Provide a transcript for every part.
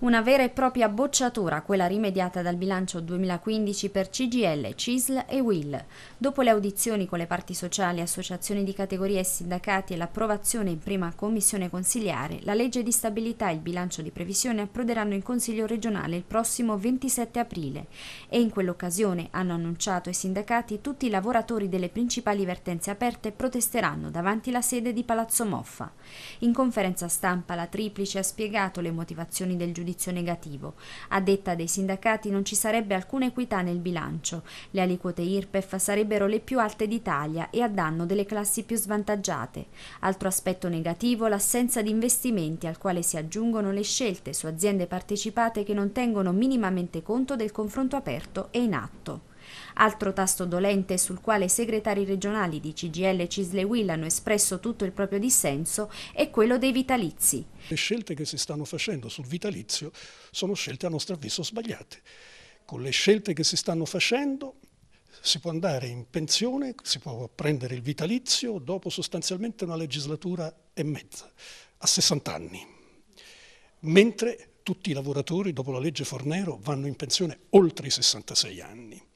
Una vera e propria bocciatura, quella rimediata dal bilancio 2015 per CGL, CISL e WIL. Dopo le audizioni con le parti sociali, associazioni di categoria e sindacati e l'approvazione in prima commissione consiliare, la legge di stabilità e il bilancio di previsione approderanno in Consiglio regionale il prossimo 27 aprile e in quell'occasione, hanno annunciato i sindacati, tutti i lavoratori delle principali vertenze aperte protesteranno davanti la sede di Palazzo Moffa. In conferenza stampa la Triplice ha spiegato le motivazioni del giudizio giudizio negativo. A detta dei sindacati non ci sarebbe alcuna equità nel bilancio. Le aliquote IRPEF sarebbero le più alte d'Italia e a danno delle classi più svantaggiate. Altro aspetto negativo l'assenza di investimenti al quale si aggiungono le scelte su aziende partecipate che non tengono minimamente conto del confronto aperto e in atto. Altro tasto dolente sul quale i segretari regionali di CGL e Cisle Will hanno espresso tutto il proprio dissenso è quello dei vitalizi. Le scelte che si stanno facendo sul vitalizio sono scelte a nostro avviso sbagliate. Con le scelte che si stanno facendo si può andare in pensione, si può prendere il vitalizio dopo sostanzialmente una legislatura e mezza, a 60 anni, mentre tutti i lavoratori dopo la legge Fornero vanno in pensione oltre i 66 anni.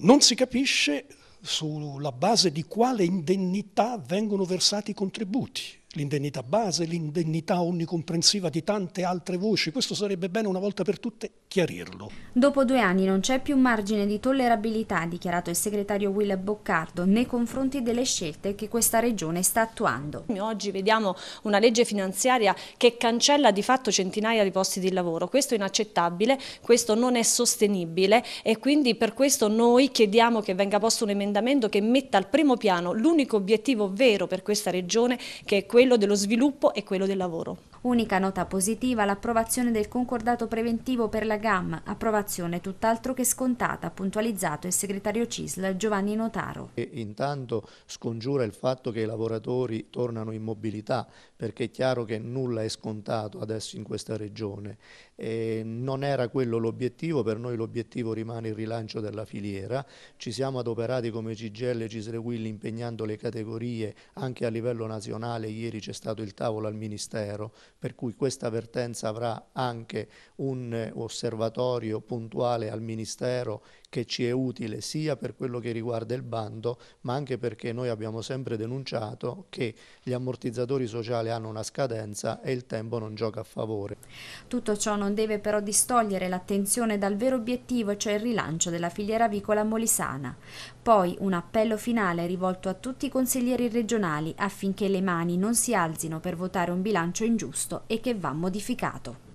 Non si capisce sulla base di quale indennità vengono versati i contributi l'indennità base, l'indennità onnicomprensiva di tante altre voci. Questo sarebbe bene una volta per tutte chiarirlo. Dopo due anni non c'è più margine di tollerabilità, ha dichiarato il segretario Will Boccardo, nei confronti delle scelte che questa regione sta attuando. Oggi vediamo una legge finanziaria che cancella di fatto centinaia di posti di lavoro. Questo è inaccettabile, questo non è sostenibile e quindi per questo noi chiediamo che venga posto un emendamento che metta al primo piano l'unico obiettivo vero per questa regione che è quello quello dello sviluppo e quello del lavoro. Unica nota positiva l'approvazione del concordato preventivo per la GAM, approvazione tutt'altro che scontata, puntualizzato il segretario CISL Giovanni Notaro. E intanto scongiura il fatto che i lavoratori tornano in mobilità, perché è chiaro che nulla è scontato adesso in questa regione. E non era quello l'obiettivo, per noi l'obiettivo rimane il rilancio della filiera. Ci siamo adoperati come CGL e Cisre impegnando le categorie anche a livello nazionale, ieri c'è stato il tavolo al Ministero per cui questa vertenza avrà anche un eh, osservatorio puntuale al Ministero che ci è utile sia per quello che riguarda il bando, ma anche perché noi abbiamo sempre denunciato che gli ammortizzatori sociali hanno una scadenza e il tempo non gioca a favore. Tutto ciò non deve però distogliere l'attenzione dal vero obiettivo, cioè il rilancio della filiera avicola molisana. Poi un appello finale rivolto a tutti i consiglieri regionali affinché le mani non si alzino per votare un bilancio ingiusto giusto e che va modificato.